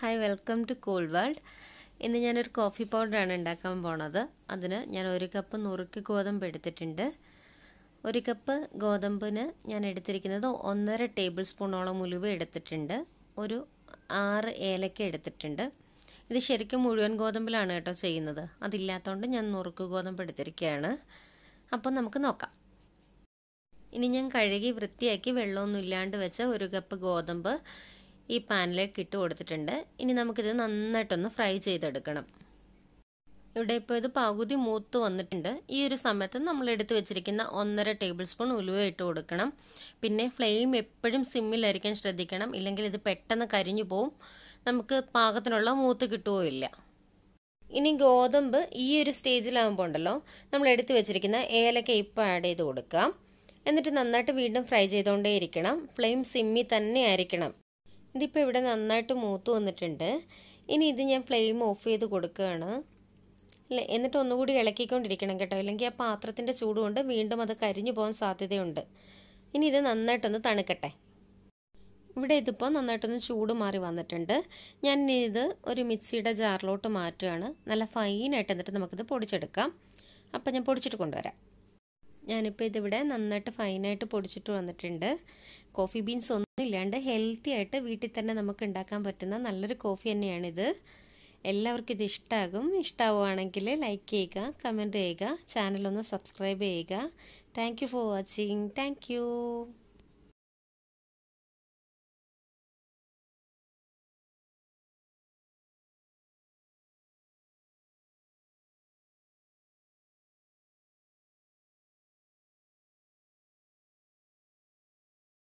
hi welcome to cool world ഇന്ന് ഞാനൊരു coffee പൗഡറാണ് ഉണ്ടാക്കാൻ പോണത് അതിന് ഞാൻ ഒരു കപ്പ് നുറുക്കി ഗോതമ്പ് എടുത്തിട്ടുണ്ട് ഒരു കപ്പ് ഗോതമ്പിന് ഞാൻ എടുത്തിരിക്കുന്നത് ഒന്നര ടേബിൾ സ്പൂണോളം ഉലുവ എടുത്തിട്ടുണ്ട് ഒരു ആറ് ഏലക്ക എടുത്തിട്ടുണ്ട് ഇത് ശരിക്കും മുഴുവൻ ഗോതമ്പിലാണ് കേട്ടോ ചെയ്യുന്നത് അതില്ലാത്തതുകൊണ്ട് ഞാൻ നുറുക്ക് ഗോതമ്പ് എടുത്തിരിക്കുകയാണ് അപ്പം നമുക്ക് നോക്കാം ഇനി ഞാൻ കഴുകി വൃത്തിയാക്കി വെള്ളമൊന്നും ഇല്ലാണ്ട് വെച്ച ഒരു കപ്പ് ഗോതമ്പ് ഈ പാനിലേക്ക് ഇട്ട് കൊടുത്തിട്ടുണ്ട് ഇനി നമുക്കിത് നന്നായിട്ടൊന്ന് ഫ്രൈ ചെയ്തെടുക്കണം ഇവിടെ ഇപ്പോൾ ഇത് പകുതി മൂത്ത് വന്നിട്ടുണ്ട് ഈ ഒരു സമയത്ത് നമ്മൾ എടുത്ത് വെച്ചിരിക്കുന്ന ഒന്നര ടേബിൾ സ്പൂൺ ഉലുവ ഇട്ട് കൊടുക്കണം പിന്നെ ഫ്ലെയിം എപ്പോഴും സിമ്മിലായിരിക്കാൻ ശ്രദ്ധിക്കണം ഇല്ലെങ്കിൽ ഇത് പെട്ടെന്ന് കരിഞ്ഞു പോവും നമുക്ക് പാകത്തിനുള്ള മൂത്ത് കിട്ടുകയില്ല ഇനി ഗോതമ്പ് ഈ ഒരു സ്റ്റേജിലാകുമ്പോൾ ഉണ്ടല്ലോ നമ്മൾ എടുത്ത് വെച്ചിരിക്കുന്ന ഏലക്ക ഇപ്പം ആഡ് ചെയ്ത് കൊടുക്കാം എന്നിട്ട് നന്നായിട്ട് വീണ്ടും ഫ്രൈ ചെയ്തുകൊണ്ടേയിരിക്കണം ഫ്ലെയിം സിമ്മി തന്നെ ആയിരിക്കണം ഇതിപ്പോൾ ഇവിടെ നന്നായിട്ട് മൂത്ത് വന്നിട്ടുണ്ട് ഇനി ഇത് ഞാൻ ഫ്ലെയിം ഓഫ് ചെയ്ത് കൊടുക്കുകയാണ് എന്നിട്ട് ഒന്നുകൂടി ഇളക്കിക്കൊണ്ടിരിക്കണം കേട്ടോ ഇല്ലെങ്കിൽ ആ പാത്രത്തിൻ്റെ ചൂടുകൊണ്ട് വീണ്ടും അത് കരിഞ്ഞു പോകാൻ സാധ്യതയുണ്ട് ഇനി ഇത് നന്നായിട്ടൊന്ന് തണുക്കട്ടെ ഇവിടെ ഇതിപ്പോൾ നന്നായിട്ടൊന്ന് ചൂട് മാറി വന്നിട്ടുണ്ട് ഞാൻ ഇത് ഒരു മിക്സിയുടെ ജാറിലോട്ട് മാറ്റുകയാണ് നല്ല ഫൈനായിട്ട് എന്നിട്ട് നമുക്കിത് പൊടിച്ചെടുക്കാം അപ്പം ഞാൻ പൊടിച്ചിട്ട് കൊണ്ടുവരാം ഞാനിപ്പോൾ ഇതിവിടെ നന്നായിട്ട് ഫൈനായിട്ട് പൊടിച്ചിട്ട് വന്നിട്ടുണ്ട് കോഫി ബീൻസ് ഒന്നും ഇല്ലാണ്ട് ഹെൽത്തി ആയിട്ട് വീട്ടിൽ തന്നെ നമുക്ക് ഉണ്ടാക്കാൻ പറ്റുന്ന നല്ലൊരു കോഫി തന്നെയാണിത് എല്ലാവർക്കും ഇത് ഇഷ്ടമാകും ഇഷ്ടമാവുകയാണെങ്കിൽ ലൈക്ക് ചെയ്യുക കമൻറ്റ് ചെയ്യുക ചാനലൊന്ന് സബ്സ്ക്രൈബ് ചെയ്യുക താങ്ക് ഫോർ വാച്ചിങ് താങ്ക്